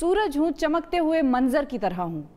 सूरज हूँ चमकते हुए मंजर की तरह हूँ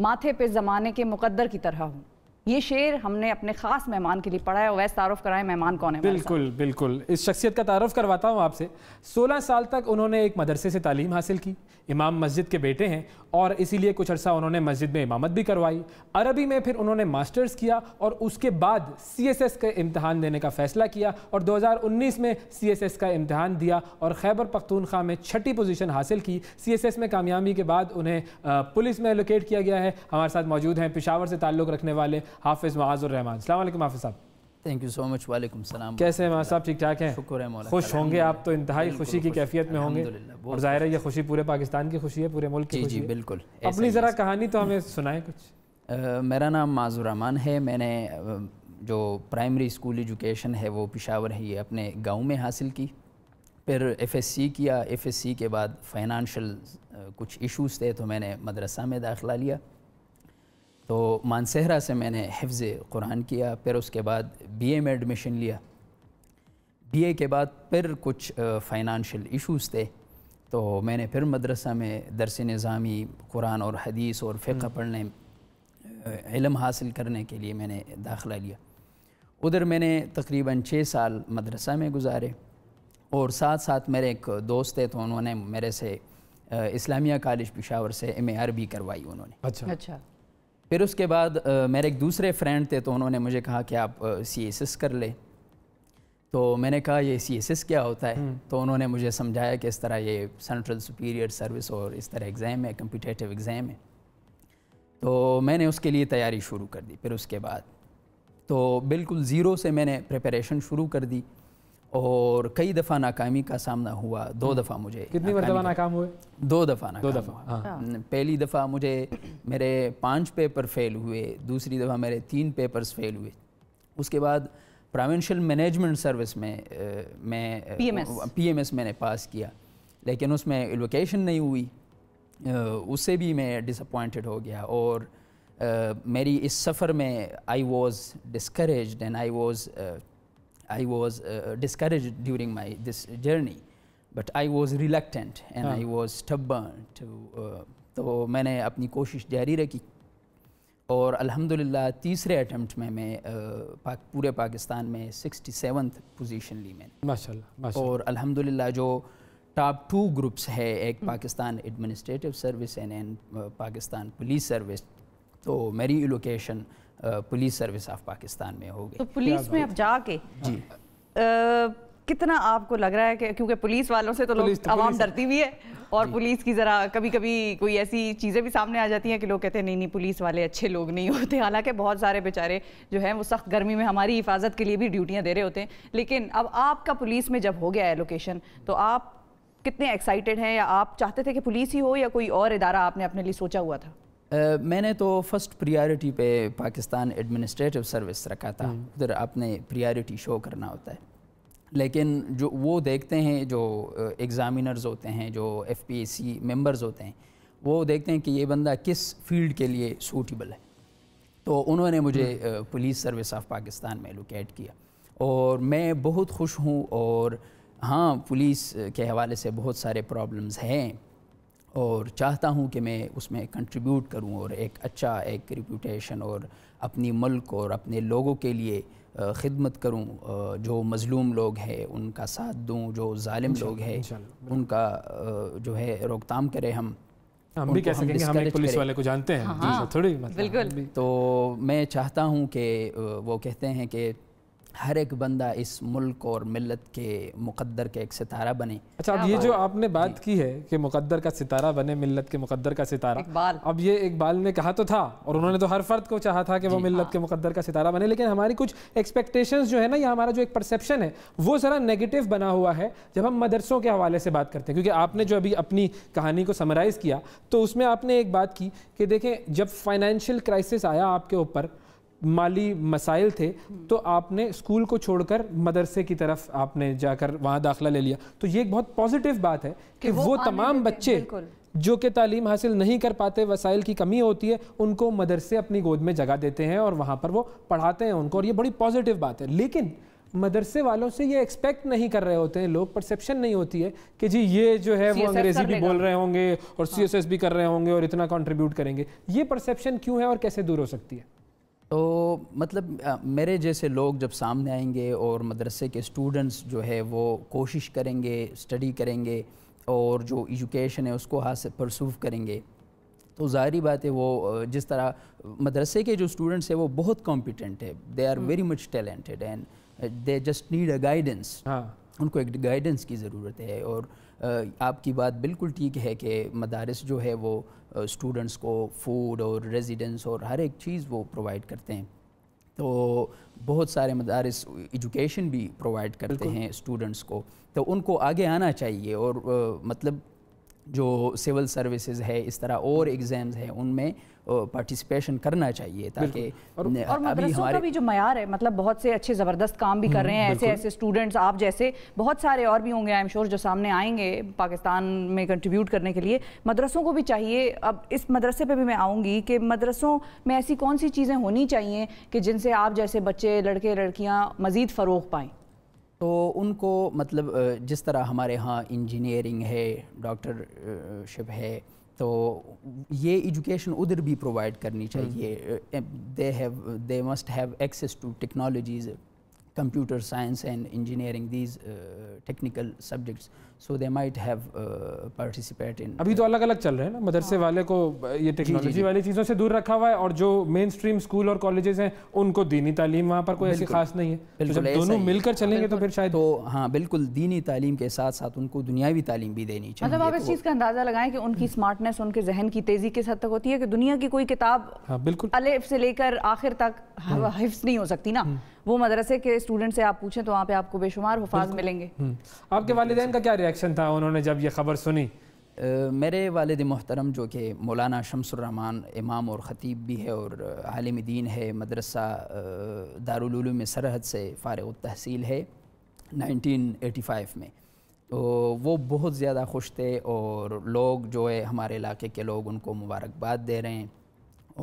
माथे पे ज़माने के मुकद्दर की तरह हूँ ये शेर हमने अपने खास मेहमान के लिए पढ़ा है वैसे तारफ़ कराएं मेहमान कौन है बिल्कुल बिल्कुल इस शख्सियत का तारफ़ करवाता हूँ आपसे 16 साल तक उन्होंने एक मदरसे से तालीम हासिल की इमाम मस्जिद के बेटे हैं और इसीलिए कुछ अर्सा उन्होंने मस्जिद में इमामत भी करवाई अरबी में फिर उन्होंने मास्टर्स किया और उसके बाद सी एस एस का इम्तहान देने का फ़ैसला किया और दो हज़ार उन्नीस में सी एस एस का इम्तहान दिया और खैबर पख्तूनख्वा में छठी पोजीशन हासिल की सी एस एस में कामयाबी के बाद उन्हें पुलिस में एलोकेट किया गया है हमारे साथ मौजूद हैं पिशावर से ताल्लुक़ रखने वाले हाफिज़ माजुररहमान अल्लाम हाफिज़ साहब थैंक यू सो मच वालेकुम सलाम कैसे हैं साहब ठीक ठाक हैं शुक्र है मौला खुश होंगे आप तो इंतहाई खुशी की कैफियत में होंगे और जाहिर है ये खुशी पूरे पाकिस्तान की खुशी है पूरे मुल्क की जी बिल्कुल अपनी ज़रा कहानी तो हमें सुनाएं कुछ मेरा नाम माजुररहमान है मैंने जो प्राइमरी स्कूल एजुकेशन है वो पिशावर है ये अपने गाँव में हासिल की फिर एफएससी किया एफएससी के बाद फाइनेंशियल कुछ इश्यूज थे तो मैंने मदरसा में दाखिला लिया तो मानसहरा से मैंने हिफ्ज़ कुरान किया फिर उसके बाद बीए में एडमिशन लिया बीए के बाद फिर कुछ फाइनेंशियल इश्यूज़ थे तो मैंने फिर मदरसा में दरस नज़ामी कुरान और हदीस और फ़िका हम्म। पढ़ने इलम हासिल करने के लिए मैंने दाखला लिया उधर मैंने तकरीबन छः साल मदरसा में गुजारे और साथ साथ मेरे एक दोस्त थे तो उन्होंने मेरे से इस्लामिया कॉलेज पिशावर से एम ए आर भी करवाई उन्होंने अच्छा अच्छा फिर उसके बाद मेरे एक दूसरे फ्रेंड थे तो उन्होंने मुझे कहा कि आप सी एस एस कर ले तो मैंने कहा ये सी एस एस क्या होता है हम्म। तो उन्होंने मुझे समझाया कि इस तरह ये सेंट्रल सुपीरियर सर्विस और इस तरह एग्ज़ाम है कम्पिटेटिव एग्ज़ाम है तो मैंने उसके लिए तैयारी शुरू कर दी फिर उसके बाद तो बिल्कुल ज़ीरो से मैंने प्रिपरेशन शुरू कर दी और कई दफ़ा नाकामी का सामना हुआ दो हम्म। दफ़ा मुझे कितनी मरतबा नाकाम हुए दो दफ़ा दो दफ़ा हाँ।, हाँ। पहली दफ़ा मुझे मेरे पांच पेपर फेल हुए दूसरी दफ़ा मेरे तीन पेपर्स फेल हुए उसके बाद प्रोविंशियल मैनेजमेंट सर्विस में मैं पी एम एस मैंने पास किया लेकिन उसमें एलोकेशन नहीं हुई उससे भी मैं डिसअपॉइंटेड हो गया और मेरी इस सफ़र में I was discourage and I was I was uh, uh, discouraged during my this journey, but I was reluctant and हाँ. I was stubborn to uh, तो मैंने अपनी कोशिश जारी रखी और अल्हम्दुलिल्लाह तीसरे अटेम्प्ट में मैं uh, पाक, पूरे पाकिस्तान में सिक्सटी सेवन्थ पोजीशन ली मैंने माशाल्लाह और अल्हम्दुलिल्लाह जो टॉप टू ग्रुप्स है एक हाँ। Pakistan administrative service and and Pakistan police service तो मेरी allocation police service of Pakistan में हो गई तो पुलिस में अब जाके जी कितना आपको लग रहा है कि क्योंकि पुलिस वालों से तो लोग तो आवाम डरती भी है और पुलिस की ज़रा कभी कभी कोई ऐसी चीज़ें भी सामने आ जाती हैं कि लोग कहते हैं नहीं नहीं पुलिस वाले अच्छे लोग नहीं होते हालांकि बहुत सारे बेचारे जो हैं वो सख्त गर्मी में हमारी हिफाजत के लिए भी ड्यूटियाँ दे रहे होते हैं लेकिन अब आपका पुलिस में जब हो गया है लोकेशन तो आप कितने एक्साइटेड हैं या आप चाहते थे कि पुलिस ही हो या कोई और इदारा आपने अपने लिए सोचा हुआ था मैंने तो फर्स्ट प्रायोरिटी पे पाकिस्तान एडमिनिस्ट्रेटिव सर्विस रखा था हम्म। उधर आपने प्रायोरिटी शो करना होता है लेकिन जो वो देखते हैं जो एग्ज़ामिनर्स होते हैं जो F P S C members होते हैं वो देखते हैं कि ये बंदा किस फील्ड के लिए सूटेबल है तो उन्होंने मुझे पुलिस सर्विस ऑफ पाकिस्तान में लोकेट किया और मैं बहुत खुश हूँ और हाँ पुलिस के हवाले से बहुत सारे प्रॉब्लम्स हैं और चाहता हूँ कि मैं उसमें कंट्रीब्यूट करूँ और एक अच्छा एक रिप्यूटेशन और अपनी मुल्क और अपने लोगों के लिए खिदमत करूँ जो मज़लूम लोग हैं उनका साथ दूँ जो ालिम लोग हैं उनका जो है रोकथाम करें हम हम भी कह सकेंगे हम एक पुलिस वाले को जानते हैं हाँ, हाँ थोड़ी मतलब बिल्कुल तो मैं चाहता हूँ कि वो कहते हैं कि हर एक बंदा इस मुल्क और मिलत के मुकद्दर के एक सितारा बने अच्छा अब ये जो आपने बात की है कि मुकद्दर का सितारा बने मिलत के मुकद्दर का सितारा इकबाल अब ये इकबाल ने कहा तो था और उन्होंने तो हर फर्द को चाहा था कि वो मिलत हाँ। के मुकद्दर का सितारा बने लेकिन हमारी कुछ एक्सपेक्टेशन जो है ना या हमारा जो एक परसेप्शन है वो ज़रा नेगेटिव बना हुआ है जब हम मदरसों के हवाले से बात करते हैं क्योंकि आपने जो अभी अपनी कहानी को समराइज़ किया तो उसमें आपने एक बात की कि देखें जब फाइनेंशियल क्राइसिस आया आपके ऊपर माली मसाइल थे तो आपने स्कूल को छोड़कर मदरसे की तरफ आपने जाकर वहाँ दाखिला ले लिया तो ये एक बहुत पॉजिटिव बात है कि, कि वो, वो तमाम बच्चे जो कि तालीम हासिल नहीं कर पाते वसाइल की कमी होती है उनको मदरसे अपनी गोद में जगह देते हैं और वहाँ पर वो पढ़ाते हैं उनको और ये बड़ी पॉजिटिव बात है लेकिन मदरसे वालों से ये एक्सपेक्ट नहीं कर रहे होते हैं लोग परसेप्शन नहीं होती है कि जी ये जो है वो अंग्रेजी भी बोल रहे होंगे और सी हाँ। भी कर रहे होंगे और इतना कॉन्ट्रीब्यूट करेंगे ये परसेप्शन क्यों है और कैसे दूर हो सकती है तो मतलब मेरे जैसे लोग जब सामने आएंगे और मदरसे के स्टूडेंट्स जो है वो कोशिश करेंगे स्टडी करेंगे और जो एजुकेशन है उसको हाथ परसूव करेंगे तो ज़ाहरी बात है वो जिस तरह मदरसे के जो स्टूडेंट्स है वो बहुत कॉम्पिटेंट है they are very much talented and they just need a guidance हाँ। उनको एक गाइडेंस की ज़रूरत है और आपकी बात बिल्कुल ठीक है कि मदारस जो है वो स्टूडेंट्स को फूड और रेजिडेंस और हर एक चीज़ वो प्रोवाइड करते हैं तो बहुत सारे मदारस एजुकेशन भी प्रोवाइड करते हैं स्टूडेंट्स को तो उनको आगे आना चाहिए और आ, मतलब जो सिविल सर्विसेज है इस तरह और एग्जाम्स हैं उनमें पार्टिसिपेशन करना चाहिए ताकि और, और अभी हमारे भी जो मैार है मतलब बहुत से अच्छे ज़बरदस्त काम भी कर हम्म, रहे हैं ऐसे ऐसे स्टूडेंट्स आप जैसे बहुत सारे और भी होंगे आई एम श्योर जो सामने आएंगे पाकिस्तान में कंट्रीब्यूट करने के लिए मदरसों को भी चाहिए अब इस मदरसे पर भी मैं आऊँगी कि मदरसों में ऐसी कौन सी चीज़ें होनी चाहिए कि जिनसे आप जैसे बच्चे लड़के लड़कियाँ मज़ीद फ़रोग पाएँ तो उनको मतलब जिस तरह हमारे यहाँ इंजीनियरिंग है डॉक्टरशिप है तो ये एजुकेशन उधर भी प्रोवाइड करनी हम्म। चाहिए they have they must have access to technologies computer science and engineering these uh, technical subjects so they might have uh, participate in अभी तो अलग अलग चल रहे हैं ना मदरसे हाँ। वाले को ये टेक्नोलॉजी वाली चीज़ों से दूर रखा हुआ है और जो मेन स्ट्रीम स्कूल और कॉलेजेस हैं उनको दीनी तालीम वहाँ पर कोई ऐसी खास नहीं है तो जब दोनों मिलकर चलेंगे तो फिर शायद तो हाँ बिल्कुल दीनी तालीम के साथ साथ उनको दुनियावी तालीम भी देनी चाहिए मतलब आप इस चीज़ का अंदाज़ा लगाएं कि उनकी स्मार्टनेस उनके जहन की तेज़ी किस हद तक होती है कि दुनिया की कोई किताब हाँ, बिल्कुल अलेफ से लेकर आखिर तक हिफ्स हाँ। नहीं हो सकती ना हम्म। वो मदरसे के स्टूडेंट से आप पूछें तो वहाँ पर आपको बेशुमार हफाज मिलेंगे हम्म। आपके वालदेन का क्या रिएक्शन था उन्होंने जब ये खबर सुनी मेरे वालद मोहतरम जो कि मौलाना शमसरहमान इमाम और ख़तीब भी है और हालिम दीन है मदरसा दारुलूम सरहद से फ़ारग तहसील है 1985 में तो वो बहुत ज़्यादा खुश थे और लोग जो है हमारे इलाके के लोग उनको मुबारकबाद दे रहे हैं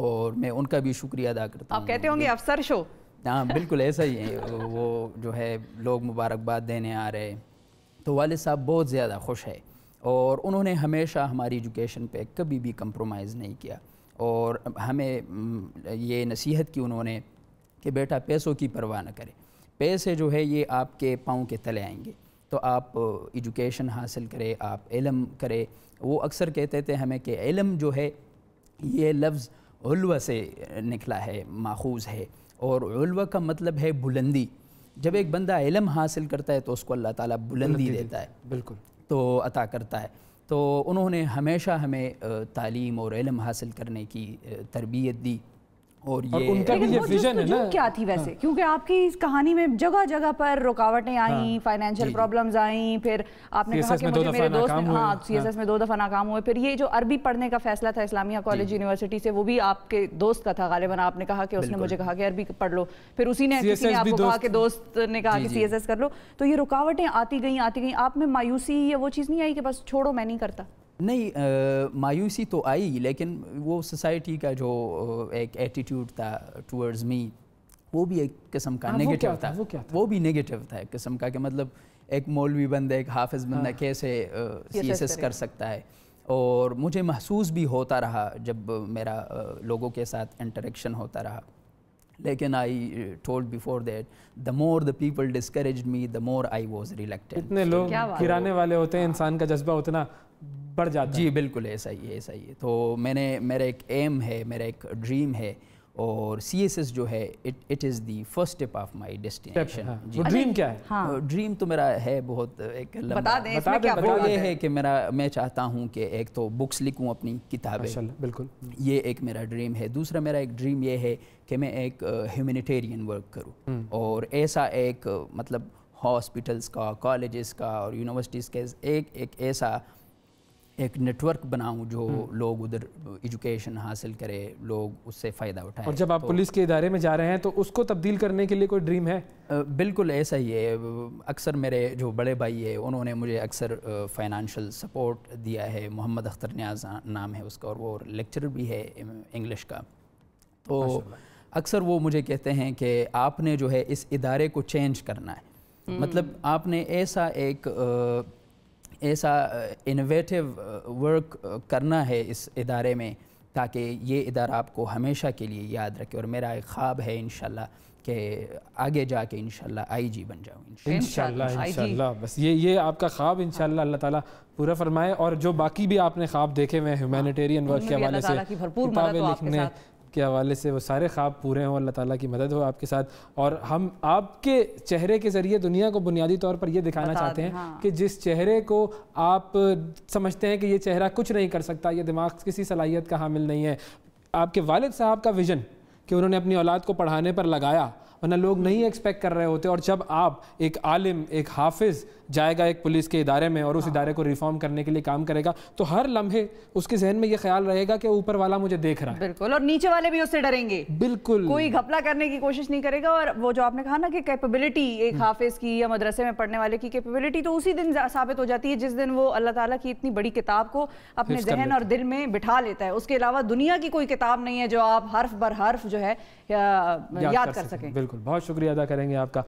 और मैं उनका भी शुक्रिया अदा करता हूँ कहते होंगे अफसर शो हाँ बिल्कुल ऐसा ही है वो जो है लोग मुबारकबाद देने आ रहे तो वाल साहब बहुत ज़्यादा खुश है और उन्होंने हमेशा हमारी एजुकेशन पे कभी भी कंप्रोमाइज़ नहीं किया और हमें ये नसीहत की उन्होंने कि बेटा पैसों की परवाह न करें पैसे जो है ये आपके पाँव के तले आएंगे तो आप एजुकेशन हासिल करें आप इलम करें वो अक्सर कहते थे हमें कि इलम जो है ये लफ्ज़ हलवा से निकला है माखूज है और का मतलब है बुलंदी जब एक बंदा इलम हासिल करता है तो उसको अल्लाह ताला बुलंदी देता है बिल्कुल तो अता करता है तो उन्होंने हमेशा हमें तालीम और इलम हासिल करने की तरबियत दी और ये और उनका भी ये विजन है ना क्या थी वैसे हाँ। क्योंकि आपकी इस कहानी में जगह जगह पर रुकावटें आई फाइनेंशियल प्रॉब्लम्स आई फिर आपने कहा कि मुझे मेरे दोस्त हाँ सीएसएस हाँ। में दो दफ़ा नाकाम हुए फिर ये जो अरबी पढ़ने का फैसला था इस्लामिया कॉलेज यूनिवर्सिटी से वो भी आपके दोस्त का था गालिबा आपने कहा कि उसने मुझे कहा कि अरबी पढ़ लो फिर उसी ने आपको कहा कि दोस्त ने कहा कि सी कर लो तो ये रुकावटें आती गई आती गई आप में मायूसी ये वो चीज़ नहीं आई कि बस छोड़ो मैं नहीं करता नहीं आ, मायूसी तो आई लेकिन वो सोसाइटी का जो एक एटीट्यूड था टूवर्ड्स मी वो भी एक किस्म का नेगेटिव हाँ, था, था वो क्या था वो भी नेगेटिव था एक किस्म का कि मतलब एक मौलवी बंदा एक हाफिज बंदा हाँ। कैसे सी एस एस कर सकता है और मुझे महसूस भी होता रहा जब मेरा लोगों के साथ इंटरेक्शन होता रहा लेकिन I told before that the more the people discourage me the more I was rejected इतने लोग गिराने वाले होते हैं हाँ। इंसान का जज्बा उतना बढ़ जाता जी बिल्कुल ऐसा ही है ऐसा ही है तो मैंने मेरा एक एम है मेरा एक ड्रीम है और सी एस एस जो है it it is the first step of my destination dream क्या है हाँ। ड्रीम तो, तो मेरा है बहुत एक बता दें बता दें वो ये है कि मेरा मैं चाहता हूँ कि एक तो बुक्स लिखूँ अपनी किताबें बिल्कुल ये एक मेरा ड्रीम है दूसरा मेरा एक ड्रीम ये है कि मैं एक ह्यूमनिटेरियन वर्क करूँ और ऐसा एक मतलब हॉस्पिटल्स का कॉलेज का और यूनिवर्सिटीज़ का एक एक ऐसा एक नेटवर्क बनाऊं जो हम्म। लोग उधर एजुकेशन हासिल करें लोग उससे फ़ायदा उठाएं और जब आप तो, पुलिस के इदारे में जा रहे हैं तो उसको तब्दील करने के लिए कोई ड्रीम है बिल्कुल ऐसा ही है अक्सर मेरे जो बड़े भाई है उन्होंने मुझे अक्सर फाइनेंशियल सपोर्ट दिया है मोहम्मद अख्तर न्याज नाम है उसका और वो लेक्चर भी है इंग्लिश का तो अक्सर वो मुझे कहते हैं कि आपने जो है इस इदारे को चेंज करना है हम्म। मतलब आपने ऐसा एक ऐसा इनोवेटिव वर्क करना है इस इदारे में ताकि ये इदारा आपको हमेशा के लिए याद रखे और मेरा एक ख्वाब है इन के आगे जाके इन आईजी बन जाऊँ इन बस ये ये आपका ख्वाब इन अल्लाह ताला पूरा फरमाए और जो बाकी भी आपने ख्वाब देखे हुए हैं ह्यूमैनिटेरियन हाँ, वर्क के हवाले से तो लिखने के हवाले से वो सारे ख्वाब पूरे हों अल्लाह ताला की मदद हो आपके साथ और हम आपके चेहरे के ज़रिए दुनिया को बुनियादी तौर पर ये दिखाना चाहते हैं हाँ। कि जिस चेहरे को आप समझते हैं कि ये चेहरा कुछ नहीं कर सकता ये दिमाग किसी सलाहियत का हामिल नहीं है आपके वालिद साहब का विज़न कि उन्होंने अपनी औलाद को पढ़ाने पर लगाया वरना लोग नहीं एक्सपेक्ट कर रहे होते और जब आप एक आलिम एक हाफिज जाएगा एक पुलिस के इदारे में और उस हाँ। इदारे को रिफॉर्म करने के लिए काम करेगा तो हर लम्हे उसके जहन में ये ख्याल रहेगा कि ऊपर वाला मुझे देख रहा है बिल्कुल और नीचे वाले भी उससे डरेंगे बिल्कुल कोई घपला करने की कोशिश नहीं करेगा और वो जो आपने कहा ना कि कैपेबिलिटी एक हम्म। हाफिज की या मदरसे में पढ़ने वाले की कैपेबिलिटी तो उसी दिन साबित हो जाती है जिस दिन वो अल्लाह ताला की इतनी बड़ी किताब को अपने जहन और दिल में बिठा लेता है उसके अलावा दुनिया की कोई किताब नहीं है जो आप हर्फ बर हर्फ जो है याद कर सकें बिल्कुल बहुत शुक्रिया अदा करेंगे आपका